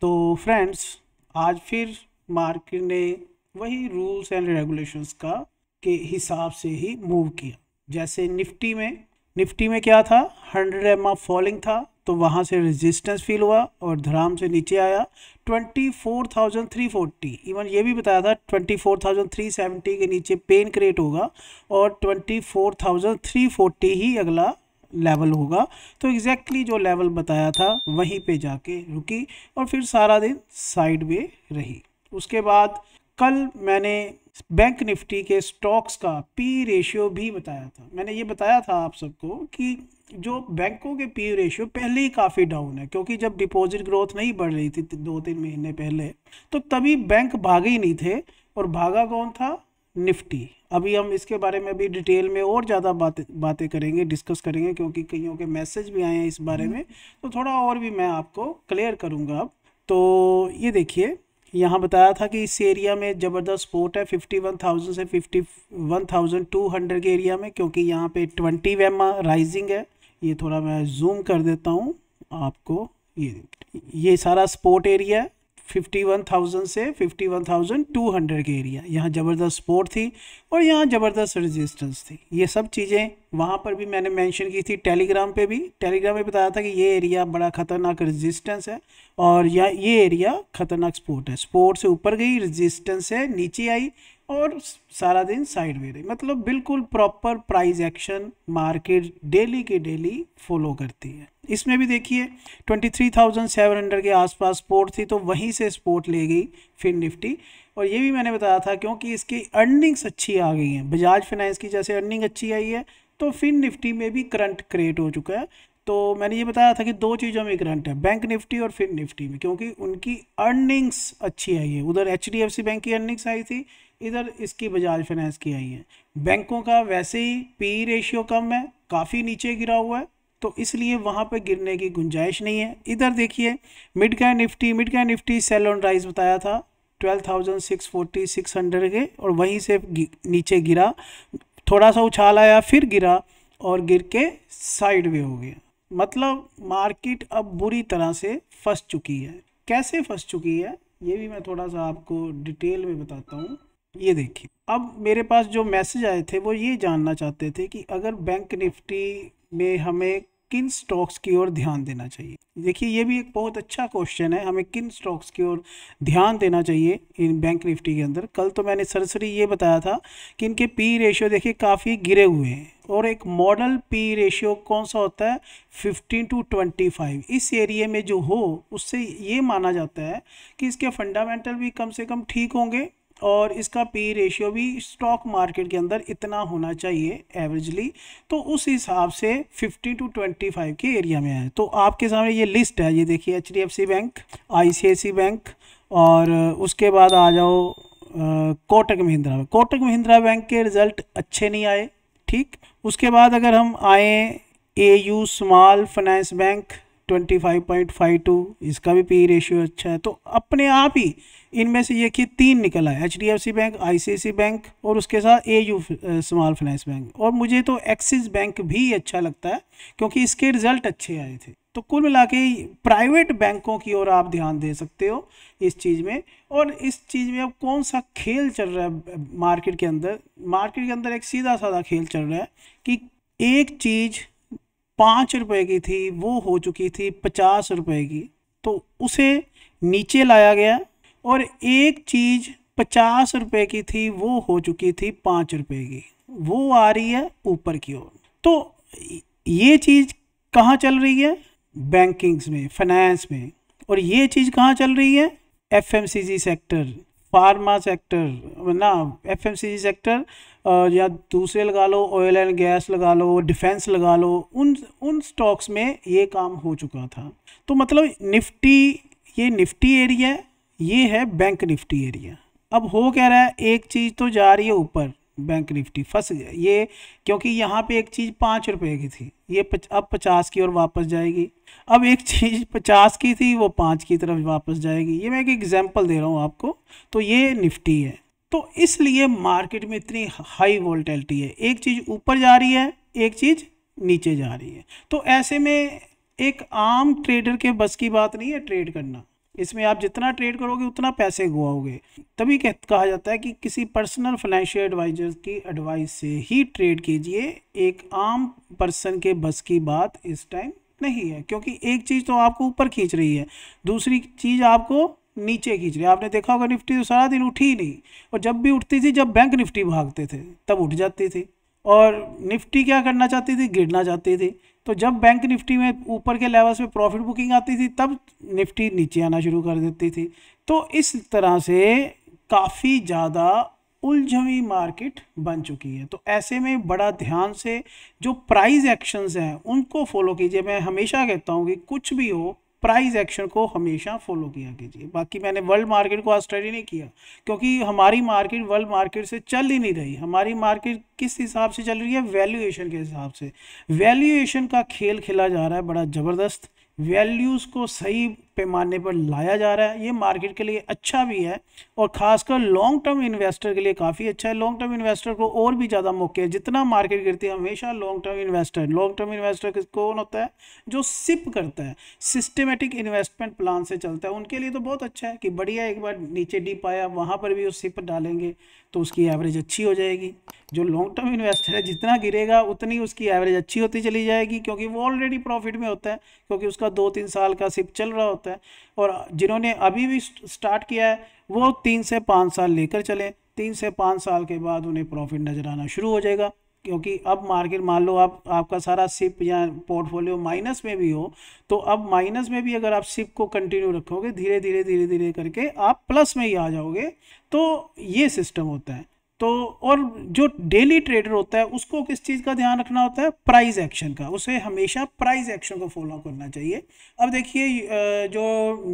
तो फ्रेंड्स आज फिर मार्केट ने वही रूल्स एंड रेगुलेशंस का के हिसाब से ही मूव किया जैसे निफ्टी में निफ्टी में क्या था हंड्रेड एम आ फॉलिंग था तो वहाँ से रेजिस्टेंस फील हुआ और धराम से नीचे आया twenty four thousand three forty even ये भी बताया था twenty four thousand three seventy के नीचे पेन क्रिएट होगा और twenty four thousand three forty ही अगला लेवल होगा तो एग्जैक्टली exactly जो लेवल बताया था वहीं पे जाके रुकी और फिर सारा दिन साइड में रही उसके बाद कल मैंने बैंक निफ्टी के स्टॉक्स का पी रेशियो भी बताया था मैंने ये बताया था आप सबको कि जो बैंकों के पी रेशियो पहले ही काफ़ी डाउन है क्योंकि जब डिपॉजिट ग्रोथ नहीं बढ़ रही थी दो तीन महीने पहले तो तभी बैंक भागे ही नहीं थे और भागा कौन था निफ्टी अभी हम इसके बारे में भी डिटेल में और ज़्यादा बातें बातें करेंगे डिस्कस करेंगे क्योंकि कईयों के मैसेज भी आए हैं इस बारे हम्म। में तो थोड़ा और भी मैं आपको क्लियर करूँगा अब तो ये देखिए यहाँ बताया था कि इस एरिया में ज़बरदस्त स्पोर्ट है 51,000 से 51,200 के एरिया में क्योंकि यहाँ पे 20 वेम राइजिंग है ये थोड़ा मैं जूम कर देता हूँ आपको ये ये सारा स्पोर्ट एरिया है 51,000 से 51,200 के एरिया यहाँ ज़बरदस्त सपोर्ट थी और यहाँ ज़बरदस्त रेजिस्टेंस थी ये सब चीज़ें वहाँ पर भी मैंने मेंशन की थी टेलीग्राम पे भी टेलीग्राम में बताया था कि ये एरिया बड़ा ख़तरनाक रेजिस्टेंस है और यह ये एरिया ख़तरनाक सपोर्ट है सपोर्ट से ऊपर गई रजिस्टेंस है नीचे आई और सारा दिन साइड में रही मतलब बिल्कुल proper price action market daily के डेली फॉलो करती है इसमें भी देखिए 23,700 के आसपास स्पोर्ट थी तो वहीं से स्पोर्ट ले गई फिन निफ्टी और ये भी मैंने बताया था क्योंकि इसकी अर्निंग्स अच्छी आ गई हैं बजाज फाइनेंस की जैसे अर्निंग अच्छी आई है तो फिन निफ्टी में भी करंट क्रिएट हो चुका है तो मैंने ये बताया था कि दो चीज़ों में करंट है बैंक निफ्टी और फिन निफ्टी में क्योंकि उनकी अर्निंग्स अच्छी आई है उधर H D F C bank की अर्निंग्स आई थी इधर इसकी बजाज फाइनेंस की आई है बैंकों का वैसे ही पी रेशियो e कम है काफ़ी नीचे गिरा हुआ है तो इसलिए वहाँ पर गिरने की गुंजाइश नहीं है इधर देखिए mid cap Nifty mid cap Nifty sell on rise बताया था 12640 हंड्रेड के और वहीं से नीचे गिरा थोड़ा सा उछाल आया फिर गिरा और गिर के साइड वे हो गया मतलब मार्केट अब बुरी तरह से फंस चुकी है कैसे फंस चुकी है ये भी मैं थोड़ा सा आपको डिटेल में बताता हूँ ये देखिए अब मेरे पास जो मैसेज आए थे वो ये जानना चाहते थे कि अगर बैंक निफ्टी में हमें किन स्टॉक्स की ओर ध्यान देना चाहिए देखिए ये भी एक बहुत अच्छा क्वेश्चन है हमें किन स्टॉक्स की ओर ध्यान देना चाहिए इन बैंक निफ्टी के अंदर कल तो मैंने सरसरी ये बताया था कि इनके पी रेशियो देखिए काफ़ी गिरे हुए हैं और एक मॉडल पी रेशियो कौन सा होता है 15 टू 25 इस एरिए में जो हो उससे ये माना जाता है कि इसके फंडामेंटल भी कम से कम ठीक होंगे और इसका पी रेशियो भी स्टॉक मार्केट के अंदर इतना होना चाहिए एवरेजली तो उस हिसाब से 50 टू 25 के एरिया में है तो आपके सामने ये लिस्ट है ये देखिए H D F C bank I bank और उसके बाद आ जाओ कोटक महिंद्रा कोटक महिंद्रा बैंक के रिज़ल्ट अच्छे नहीं आए ठीक उसके बाद अगर हम आए A U small finance bank twenty five point five two इसका भी पी रेशियो अच्छा है तो अपने आप ही इनमें से ये कि तीन निकला है H D F C bank I C C bank और उसके साथ A U small finance bank और मुझे तो एक्सिस बैंक भी अच्छा लगता है क्योंकि इसके रिजल्ट अच्छे आए थे तो कुल मिला के प्राइवेट बैंकों की ओर आप ध्यान दे सकते हो इस चीज़ में और इस चीज़ में अब कौन सा खेल चल रहा है मार्केट के अंदर मार्केट के अंदर एक सीधा साधा खेल चल रहा है कि एक चीज़ पाँच रुपए की थी वो हो चुकी थी पचास रुपए की तो उसे नीचे लाया गया और एक चीज़ पचास रुपए की थी वो हो चुकी थी पाँच रुपए की वो आ रही है ऊपर की ओर तो ये चीज़ कहाँ चल रही है बैंकिंग्स में फाइनेंस में और ये चीज़ कहाँ चल रही है एफएमसीजी सेक्टर फार्मा सेक्टर ना एफएमसीजी सेक्टर या दूसरे लगा लो ऑयल एंड गैस लगा लो डिफेंस लगा लो उन उन स्टॉक्स में ये काम हो चुका था तो मतलब निफ्टी ये निफ्टी एरिया ये है बैंक निफ्टी एरिया अब हो कह रहा है एक चीज़ तो जा रही है ऊपर बैंक निफ्टी फंस गया ये क्योंकि यहाँ पे एक चीज़ पाँच रुपए की थी ये पच, अब पचास की ओर वापस जाएगी अब एक चीज़ पचास की थी वो पाँच की तरफ वापस जाएगी ये मैं एक एग्जांपल दे रहा हूँ आपको तो ये निफ्टी है तो इसलिए मार्केट में इतनी हाई वोल्टेलिटी है एक चीज़ ऊपर जा रही है एक चीज़ नीचे जा रही है तो ऐसे में एक आम ट्रेडर के बस की बात नहीं है ट्रेड करना इसमें आप जितना ट्रेड करोगे उतना पैसे गुआओगे तभी कह, कहा जाता है कि किसी पर्सनल फाइनेंशियल एडवाइजर की एडवाइस से ही ट्रेड कीजिए एक आम पर्सन के बस की बात इस टाइम नहीं है क्योंकि एक चीज़ तो आपको ऊपर खींच रही है दूसरी चीज़ आपको नीचे खींच रही है आपने देखा होगा निफ्टी तो सारा दिन उठी ही नहीं और जब भी उठती थी जब बैंक निफ्टी भागते थे तब उठ जाती थी और निफ्टी क्या करना चाहती थी गिरना चाहती थी तो जब बैंक निफ्टी में ऊपर के लेवल्स पे प्रॉफिट बुकिंग आती थी तब निफ्टी नीचे आना शुरू कर देती थी तो इस तरह से काफ़ी ज़्यादा उलझवी मार्केट बन चुकी है तो ऐसे में बड़ा ध्यान से जो प्राइस एक्शंस हैं उनको फॉलो कीजिए मैं हमेशा कहता हूँ कि कुछ भी हो प्राइस एक्शन को हमेशा फॉलो किया कीजिए बाकी मैंने वर्ल्ड मार्केट को आज स्टडी नहीं किया क्योंकि हमारी मार्केट वर्ल्ड मार्केट से चल ही नहीं रही हमारी मार्केट किस हिसाब से चल रही है वैल्यूएशन के हिसाब से वैल्यूएशन का खेल खेला जा रहा है बड़ा ज़बरदस्त वैल्यूज़ को सही पैमाने पर लाया जा रहा है ये मार्केट के लिए अच्छा भी है और ख़ासकर लॉन्ग टर्म इन्वेस्टर के लिए काफ़ी अच्छा है लॉन्ग टर्म इन्वेस्टर को और भी ज़्यादा मौके है जितना मार्केट गिरती है हमेशा long term investor long term investor कौन होता है जो सिप करता है सिस्टमेटिक इन्वेस्टमेंट प्लान से चलता है उनके लिए तो बहुत अच्छा है कि बढ़िया एक बार नीचे डीप आया वहाँ पर भी उस सिप डालेंगे तो उसकी एवरेज अच्छी हो जाएगी जो लॉन्ग टर्म इन्वेस्टर है जितना गिरेगा उतनी उसकी एवरेज अच्छी होती चली जाएगी क्योंकि वो ऑलरेडी प्रॉफिट में होता है क्योंकि उसका दो तीन साल का सिप चल रहा होता है सकता है और जिन्होंने अभी भी स्टार्ट किया है वो तीन से पाँच साल लेकर चले तीन से पाँच साल के बाद उन्हें प्रॉफिट नज़र आना शुरू हो जाएगा क्योंकि अब मार्केट मान लो आप आपका सारा सिप या पोर्टफोलियो माइनस में भी हो तो अब माइनस में भी अगर आप सिप को कंटिन्यू रखोगे धीरे धीरे धीरे धीरे करके आप प्लस में ही आ जाओगे तो ये सिस्टम होता है तो और जो डेली ट्रेडर होता है उसको किस चीज़ का ध्यान रखना होता है प्राइस एक्शन का उसे हमेशा प्राइस एक्शन को फॉलो करना चाहिए अब देखिए जो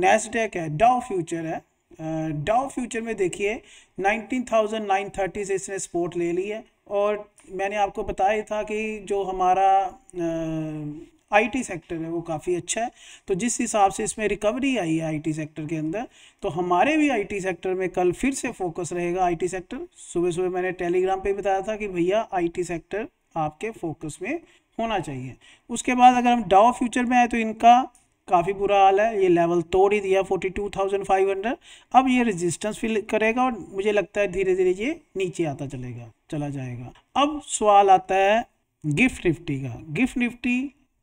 नेस्डेक है डाओ फ्यूचर है डाओ फ्यूचर में देखिए 19,930 से इसने स्पोर्ट ले ली है और मैंने आपको बताया था कि जो हमारा आईटी सेक्टर है वो काफ़ी अच्छा है तो जिस हिसाब से इसमें रिकवरी आई है आईटी सेक्टर के अंदर तो हमारे भी आईटी सेक्टर में कल फिर से फोकस रहेगा आईटी सेक्टर सुबह सुबह मैंने टेलीग्राम पे बताया था कि भैया आईटी सेक्टर आपके फोकस में होना चाहिए उसके बाद अगर हम डाओ फ्यूचर में आए तो इनका काफ़ी बुरा हाल है ये लेवल तोड़ ही दिया हंड्रेड अब ये रेजिस्टेंस फिल करेगा और मुझे लगता है धीरे धीरे ये नीचे आता चलेगा चला जाएगा अब सवाल आता है गिफ्ट निफ्टी का गिफ्ट निफ्टी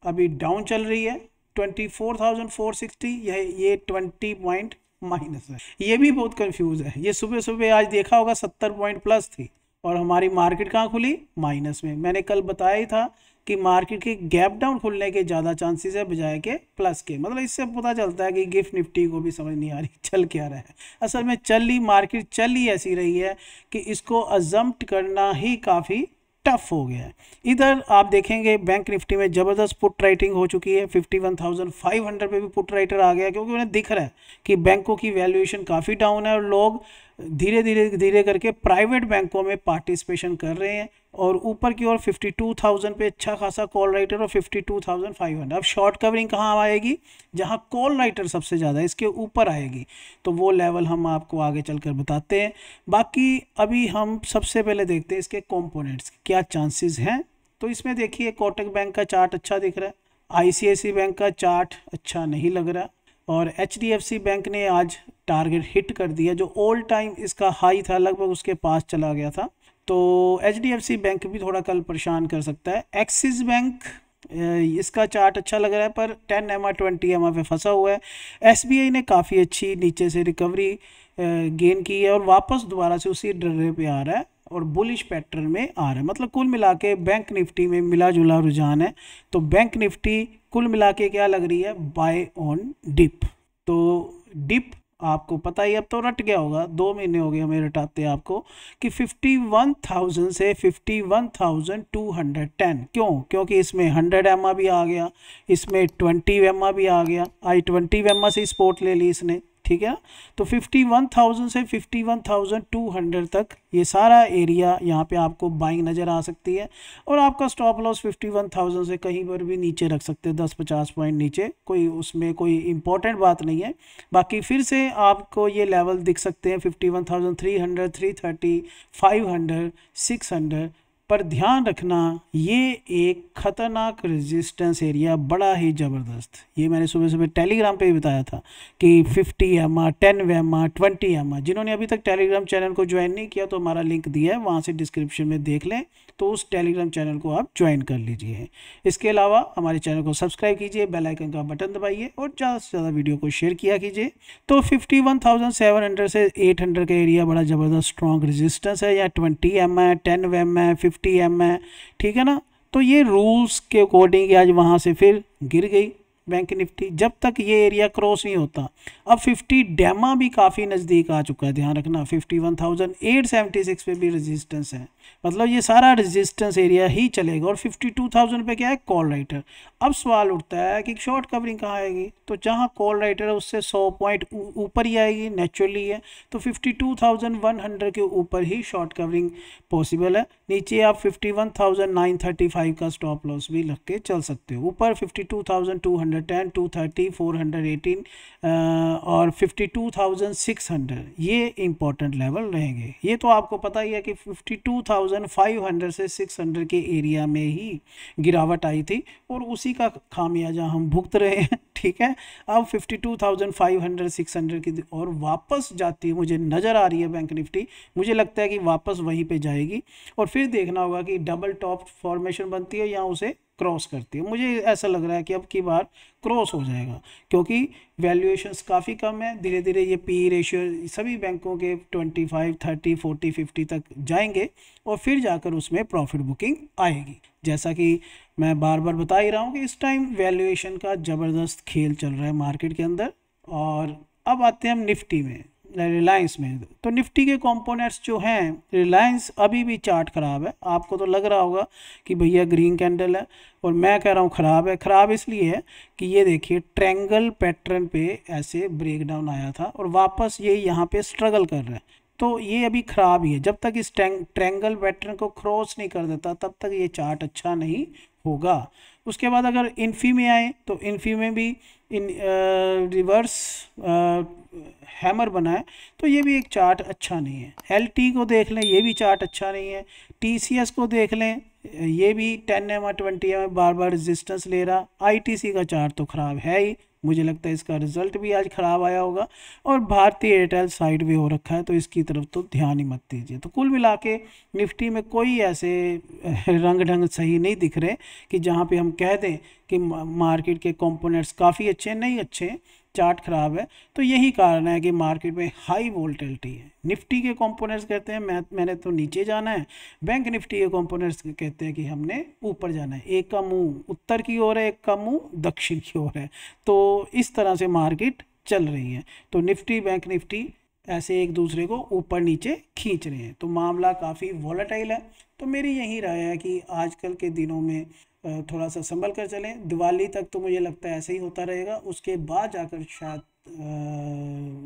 अभी डाउन चल रही है twenty four thousand four sixty यह ये ट्वेंटी पॉइंट माइनस है ये भी बहुत कंफ्यूज है ये सुबह सुबह आज देखा होगा सत्तर पॉइंट प्लस थी और हमारी मार्केट कहाँ खुली माइनस में मैंने कल बताया ही था कि मार्केट के गैप डाउन खुलने के ज़्यादा चांसेस है बजाय के प्लस के मतलब इससे पता चलता है कि गिफ्ट निफ्टी को भी समझ नहीं आ रही चल क्या रहा है असल में चल ही मार्केट चल ही ऐसी रही है कि इसको अजम्प्ट करना ही काफ़ी टफ हो गया है इधर आप देखेंगे बैंक निफ्टी में ज़बरदस्त पुट राइटिंग हो चुकी है fifty one thousand five hundred पर भी पुट राइटर आ गया क्योंकि उन्हें दिख रहा है कि बैंकों की वैल्यूएशन काफ़ी डाउन है और लोग धीरे धीरे धीरे करके प्राइवेट बैंकों में पार्टिसिपेशन कर रहे हैं और ऊपर की ओर 52,000 पे अच्छा खासा कॉल राइटर और 52,500 अब शॉर्ट कवरिंग कहाँ आएगी जहाँ कॉल राइटर सबसे ज़्यादा इसके ऊपर आएगी तो वो लेवल हम आपको आगे चलकर बताते हैं बाकी अभी हम सबसे पहले देखते हैं इसके कॉम्पोनेंट्स क्या चांसेस हैं तो इसमें देखिए कोटक बैंक का चार्ट अच्छा दिख रहा है आई बैंक का चार्ट अच्छा नहीं लग रहा और एच बैंक ने आज टारगेट हिट कर दिया जो ऑल टाइम इसका हाई था लगभग उसके पास चला गया था तो एच बैंक भी थोड़ा कल परेशान कर सकता है एक्सिस बैंक इसका चार्ट अच्छा लग रहा है पर ten M R twenty M R पे फंसा हुआ है एस बी आई ने काफ़ी अच्छी नीचे से रिकवरी गेन की है और वापस दोबारा से उसी डर्रे पे आ रहा है और बुलिश पैटर्न में आ रहा है मतलब कुल मिला के बैंक निफ्टी में मिला जुला रुझान है तो बैंक निफ्टी कुल मिला के क्या लग रही है बाय ऑन डिप तो डिप आपको पता ही अब तो रट गया होगा दो महीने हो गए हमें रटाते आपको कि 51,000 से 51,210 क्यों क्योंकि इसमें 100 एम भी आ गया इसमें 20 वेमा भी आ गया आई 20 वेमा से स्पोर्ट ले ली इसने ठीक है तो 51,000 से 51,200 तक ये सारा एरिया यहाँ पे आपको बाइंग नज़र आ सकती है और आपका स्टॉप लॉस 51,000 से कहीं पर भी नीचे रख सकते हैं दस पचास पॉइंट नीचे कोई उसमें कोई इंपॉर्टेंट बात नहीं है बाकी फिर से आपको ये लेवल दिख सकते हैं 51,300, 330, 500, 600 पर ध्यान रखना ये एक ख़तरनाक रेजिस्टेंस एरिया बड़ा ही ज़बरदस्त ये मैंने सुबह सुबह टेलीग्राम पे भी बताया था कि 50 M R ten M R twenty M R जिन्होंने अभी तक टेलीग्राम चैनल को ज्वाइन नहीं किया तो हमारा लिंक दिया है वहाँ से डिस्क्रिप्शन में देख लें तो उस टेलीग्राम चैनल को आप ज्वाइन कर लीजिए इसके अलावा हमारे चैनल को सब्सक्राइब कीजिए बेलाइकन का बटन दबाइए और ज़्यादा से ज़्यादा वीडियो को शेयर किया कीजिए तो फिफ्टी से एट का एरिया बड़ा ज़बरदस्त स्ट्रॉन्ग रजिस्टेंस है या ट्वेंटी एम है टेन एम है फिफ्टी फिफ्टी एम है ठीक है ना तो ये रूल्स के अकॉर्डिंग आज वहाँ से फिर गिर गई बैंक निफ्टी जब तक ये एरिया क्रॉस नहीं होता अब 50 डेमा भी काफ़ी नज़दीक आ चुका है ध्यान रखना 51,876 पे भी रेजिस्टेंस है मतलब ये सारा रेजिस्टेंस एरिया ही चलेगा और 52,000 पे क्या है कॉल राइटर अब सवाल उठता है कि शॉर्ट कवरिंग कहाँ आएगी तो जहाँ कॉल राइटर है उससे 100 पॉइंट ऊपर ही आएगी नेचुरली है तो 52,100 के ऊपर ही शॉर्ट कवरिंग पॉसिबल है नीचे आप 51,935 का स्टॉप लॉस भी लग के चल सकते हो ऊपर 52,200 ten two thirty four hundred eighteen और fifty two thousand six hundred ये इंपॉर्टेंट लेवल रहेंगे ये तो आपको पता ही है कि fifty two thousand five hundred से सिक्स हंड्रेड के एरिया में ही गिरावट आई थी और उसी का खामियाजा हम भुगत रहे हैं ठीक है अब fifty two thousand five hundred six hundred की और वापस जाती है मुझे नज़र आ रही है बैंक निफ्टी मुझे लगता है कि वापस वहीं पर जाएगी और फिर देखना होगा कि डबल टॉप फॉर्मेशन बनती है या उसे क्रॉस करती है मुझे ऐसा लग रहा है कि अब की बार क्रॉस हो जाएगा क्योंकि वैल्यूएशंस काफ़ी कम है धीरे धीरे ये पी रेशियो e सभी बैंकों के 25, 30, 40, 50 तक जाएंगे और फिर जाकर उसमें प्रॉफिट बुकिंग आएगी जैसा कि मैं बार बार बता ही रहा हूँ कि इस टाइम वैल्यूएशन का ज़बरदस्त खेल चल रहा है मार्केट के अंदर और अब आते हैं हम निफ्टी में रिलायंस में तो निफ्टी के कंपोनेंट्स जो हैं रिलायंस अभी भी चार्ट ख़राब है आपको तो लग रहा होगा कि भैया ग्रीन कैंडल है और मैं कह रहा हूँ ख़राब है ख़राब इसलिए है कि ये देखिए ट्रेंगल पैटर्न पे ऐसे ब्रेकडाउन आया था और वापस ये यहाँ पे स्ट्रगल कर रहा है तो ये अभी ख़राब ही है जब तक इस ट्रेंगल पैटर्न को क्रॉस नहीं कर देता तब तक ये चार्ट अच्छा नहीं होगा उसके बाद अगर इन्फी में आए तो इन्फी में भी इन रिवर्स हैमर बना है तो ये भी एक चार्ट अच्छा नहीं है एल टी को देख लें ये भी चार्ट अच्छा नहीं है टी सी एस को देख लें ये भी टेन एम ट्वेंटी एम बार बार रेजिस्टेंस ले रहा आई टी सी का चार्ट तो ख़राब है ही मुझे लगता है इसका रिजल्ट भी आज ख़राब आया होगा और भारतीय एयरटेल साइड भी हो रखा है तो इसकी तरफ तो ध्यान ही मत दीजिए तो कुल मिला के निफ्टी में कोई ऐसे रंग ढंग सही नहीं दिख रहे कि जहाँ पे हम कह दें कि मार्केट के कंपोनेंट्स काफ़ी अच्छे नहीं अच्छे चार्ट खराब है तो यही कारण है कि मार्केट में हाई वोल्टिलिटी है निफ्टी के कंपोनेंट्स कहते हैं मैं मैंने तो नीचे जाना है बैंक निफ्टी के कंपोनेंट्स कहते हैं कि हमने ऊपर जाना है एक का मुंह उत्तर की ओर है एक का मुंह दक्षिण की ओर है तो इस तरह से मार्केट चल रही है तो निफ्टी बैंक निफ्टी ऐसे एक दूसरे को ऊपर नीचे खींच रहे हैं तो मामला काफ़ी वॉलेटाइल है तो मेरी यही राय है कि आजकल के दिनों में थोड़ा सा संभल कर चलें दिवाली तक तो मुझे लगता है ऐसे ही होता रहेगा उसके बाद जाकर शायद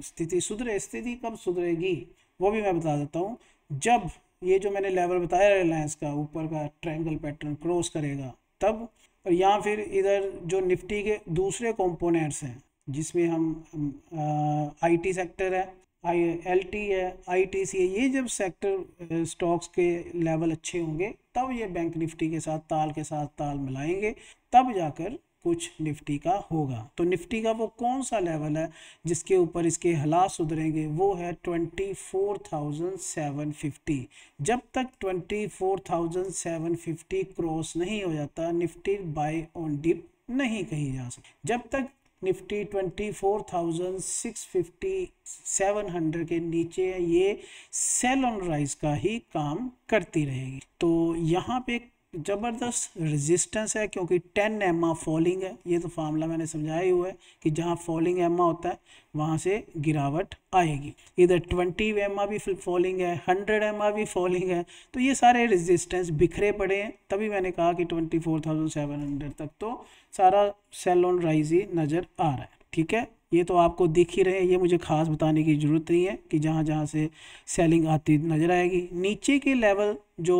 स्थिति सुधरे स्थिति कब सुधरेगी वो भी मैं बता देता हूँ जब ये जो मैंने लेवल बताया रिलायंस का ऊपर का ट्रायंगल पैटर्न क्रॉस करेगा तब और या फिर इधर जो निफ्टी के दूसरे कंपोनेंट्स हैं जिसमें हम आईटी सेक्टर है आई एल टी है आई टी सी है ये जब सेक्टर स्टॉक्स के लेवल अच्छे होंगे तब ये बैंक निफ्टी के साथ ताल के साथ ताल मिलाएंगे तब जाकर कुछ निफ्टी का होगा तो निफ्टी का वो कौन सा लेवल है जिसके ऊपर इसके हालात सुधरेंगे वो है twenty four thousand seven fifty जब तक twenty four thousand seven fifty cross नहीं हो जाता निफ्टी बाय ऑन डिप नहीं कही जा सकती जब तक Nifty twenty four thousand six fifty seven hundred के नीचे ये सेल ऑन राइज का ही काम करती रहेगी तो यहाँ पे ज़बरदस्त रेजिस्टेंस है क्योंकि टेन आ फॉलिंग है ये तो फार्मूला मैंने समझाया हुआ है कि जहाँ फॉलिंग आ होता है वहाँ से गिरावट आएगी इधर ट्वेंटी एमा भी फॉलिंग है हंड्रेड एमा भी फॉलिंग है तो ये सारे रेजिस्टेंस बिखरे पड़े हैं तभी मैंने कहा कि twenty four thousand seven hundred तक तो सारा सेल ऑन राइज ही नज़र आ रहा है ठीक है ये तो आपको दिख ही रहे हैं ये मुझे खास बताने की ज़रूरत नहीं है कि जहाँ जहाँ से सेलिंग आती नज़र आएगी नीचे के लेवल जो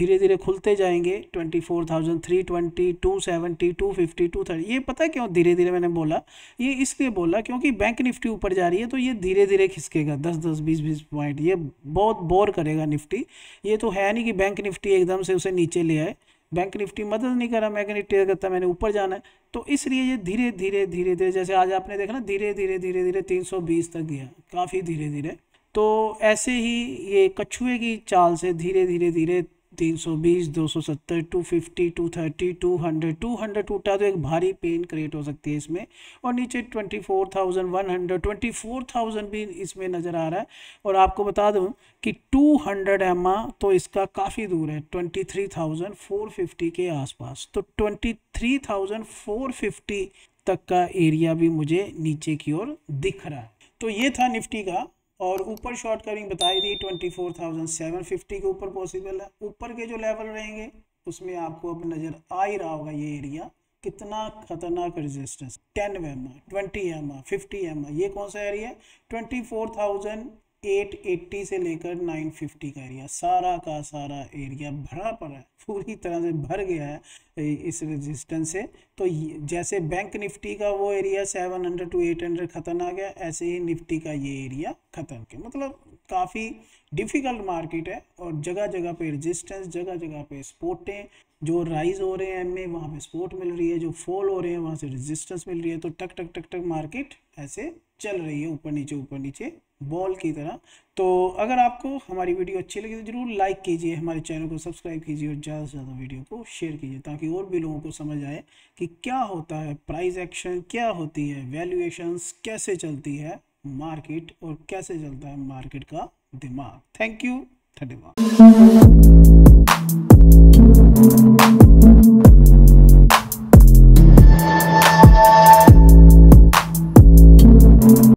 धीरे धीरे खुलते जाएंगे twenty four thousand three twenty two seventy two fifty two thirty ये पता है क्यों धीरे धीरे मैंने बोला ये इसलिए बोला क्योंकि बैंक निफ्टी ऊपर जा रही है तो ये धीरे धीरे खिसकेगा दस दस बीस बीस पॉइंट ये बहुत बोर करेगा निफ्टी ये तो है नहीं कि बैंक निफ्टी एकदम से उसे नीचे ले आए बैंक निफ्टी मदद नहीं कर रहा मैं निफ्टी करता मैंने ऊपर जाना है तो इसलिए ये धीरे धीरे धीरे धीरे जैसे आज आपने देखा ना धीरे धीरे धीरे धीरे 320 तक गया काफ़ी धीरे धीरे तो ऐसे ही ये कछुए की चाल से धीरे धीरे धीरे तीन सौ बीस दो सौ सत्तर two fifty two thirty two hundred two hundred टूटा तो एक भारी पेन क्रिएट हो सकती है इसमें और नीचे twenty four thousand one hundred twenty four thousand भी इसमें नज़र आ रहा है और आपको बता दूं कि टू हंड्रेड एम तो इसका काफ़ी दूर है twenty three thousand four fifty के आसपास तो twenty three thousand four fifty तक का एरिया भी मुझे नीचे की ओर दिख रहा है तो ये था निफ्टी का और ऊपर शॉर्ट कविंग बताई थी twenty four thousand seven fifty के ऊपर पॉसिबल है ऊपर के जो लेवल रहेंगे उसमें आपको अब नज़र आ ही रहा होगा ये एरिया कितना खतरनाक resistance ten M twenty M fifty M ये कौन सा एरिया है ट्वेंटी फोर थाउजेंड 880 से लेकर 950 का एरिया सारा का सारा एरिया भरा पड़ा है पूरी तरह से भर गया है इस रेजिस्टेंस से तो जैसे बैंक निफ्टी का वो एरिया 700 टू 800 ख़त्म आ गया ऐसे ही निफ्टी का ये एरिया ख़त्म किया मतलब काफ़ी डिफ़िकल्ट मार्केट है और जगह जगह पे रेजिस्टेंस जगह जगह पे स्पोर्टें जो राइज हो रहे हैं एम में वहाँ पे सपोर्ट मिल रही है जो फॉल हो रहे हैं वहाँ से रेजिस्टेंस मिल रही है तो टक टक टक टक मार्केट ऐसे चल रही है ऊपर नीचे ऊपर नीचे बॉल की तरह तो अगर आपको हमारी वीडियो अच्छी लगी तो जरूर लाइक कीजिए हमारे चैनल को सब्सक्राइब कीजिए और ज़्यादा से ज़्यादा वीडियो को शेयर कीजिए ताकि और भी लोगों को समझ आए कि क्या होता है प्राइस एक्शन क्या होती है वैल्यूएशंस कैसे चलती है मार्केट और कैसे चलता है मार्केट का दिमाग थैंक यू धन्यवाद